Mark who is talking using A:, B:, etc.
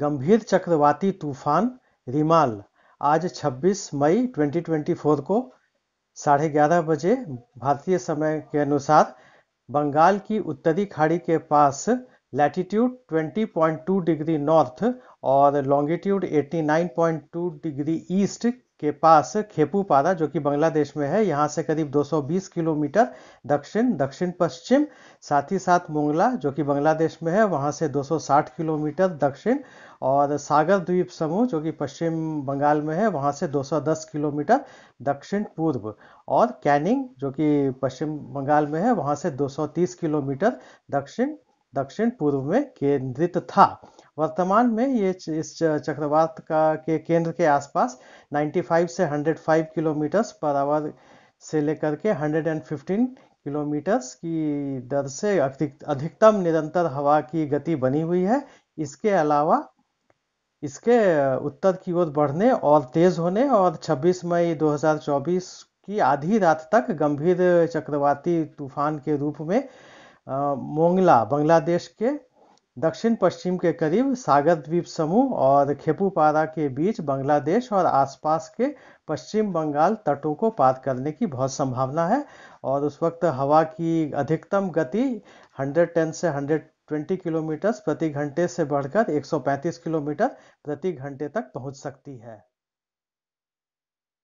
A: गंभीर चक्रवाती तूफान रिमाल आज 26 मई 2024 को साढ़े ग्यारह बजे भारतीय समय के अनुसार बंगाल की उत्तरी खाड़ी के पास लैटिट्यूड 20.2 डिग्री नॉर्थ और लॉन्गिट्यूड 89.2 डिग्री ईस्ट के पास पारा जो कि बांग्लादेश में है यहाँ से करीब 220 किलोमीटर दक्षिण दक्षिण पश्चिम साथ ही साथ मोंगला जो कि बांग्लादेश में है वहाँ से 260 किलोमीटर दक्षिण और सागर द्वीप समूह जो कि पश्चिम बंगाल में है वहाँ से 210 किलोमीटर दक्षिण पूर्व और कैनिंग जो कि पश्चिम बंगाल में है वहाँ से 230 किलोमीटर दक्षिण दक्षिण पूर्व में केंद्रित था वर्तमान में ये इस चक्रवात का के केंद्र के आसपास 95 से 105 किलोमीटर्स पर आवर से लेकर के 115 किलोमीटर की दर से अधिकतम निरंतर हवा की गति बनी हुई है इसके अलावा इसके उत्तर की ओर बढ़ने और तेज होने और 26 मई 2024 की आधी रात तक गंभीर चक्रवाती तूफान के रूप में मोंगला बांग्लादेश के दक्षिण पश्चिम के करीब सागर द्वीप समूह और खेपूपारा के बीच बांग्लादेश और आसपास के पश्चिम बंगाल तटों को पार करने की बहुत संभावना है और उस वक्त हवा की अधिकतम गति 110 से 120 किलोमीटर प्रति घंटे से बढ़कर 135 किलोमीटर प्रति घंटे तक पहुंच सकती है